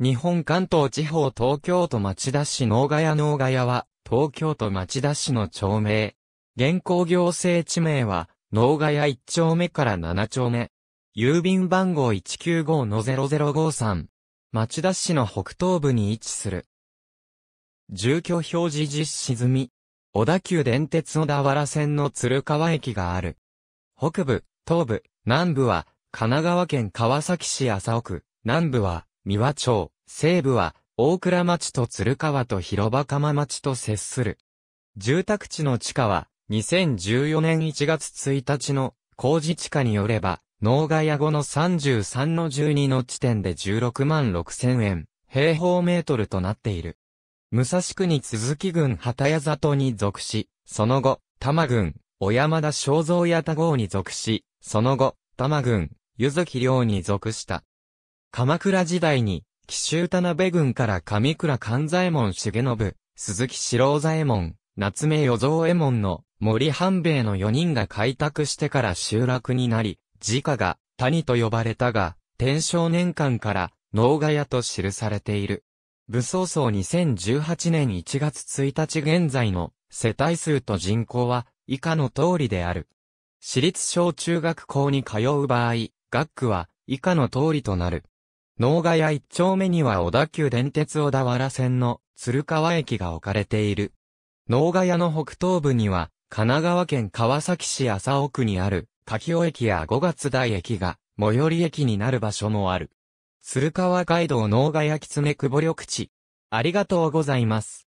日本関東地方東京都町田市農ヶ谷農ヶ谷は、東京都町田市の町名。現行行政地名は、農ヶ谷1丁目から7丁目。郵便番号195-0053。町田市の北東部に位置する。住居表示実施済み。小田急電鉄小田原線の鶴川駅がある。北部、東部、南部は、神奈川県川崎市麻生区、南部は、三輪町。西部は、大倉町と鶴川と広場鎌町と接する。住宅地の地価は、2014年1月1日の工事地価によれば、農家屋後の33の12の地点で16万6千円、平方メートルとなっている。武蔵区に鈴木郡畑屋里に属し、その後、多摩郡、小山田正蔵屋田郷に属し、その後、多摩郡、湯崎寮に属した。鎌倉時代に、紀州田辺郡から上倉勘左衛門重信、鈴木四郎左衛門、夏目与蔵衛門の森半兵衛の4人が開拓してから集落になり、自家が谷と呼ばれたが、天正年間から農画屋と記されている。武装層2018年1月1日現在の世帯数と人口は以下の通りである。私立小中学校に通う場合、学区は以下の通りとなる。能ヶ谷一丁目には小田急電鉄小田原線の鶴川駅が置かれている。能ヶ谷の北東部には、神奈川県川崎市麻生区にある、柿尾駅や五月台駅が、最寄り駅になる場所もある。鶴川街道能ヶ谷狐久保緑地。ありがとうございます。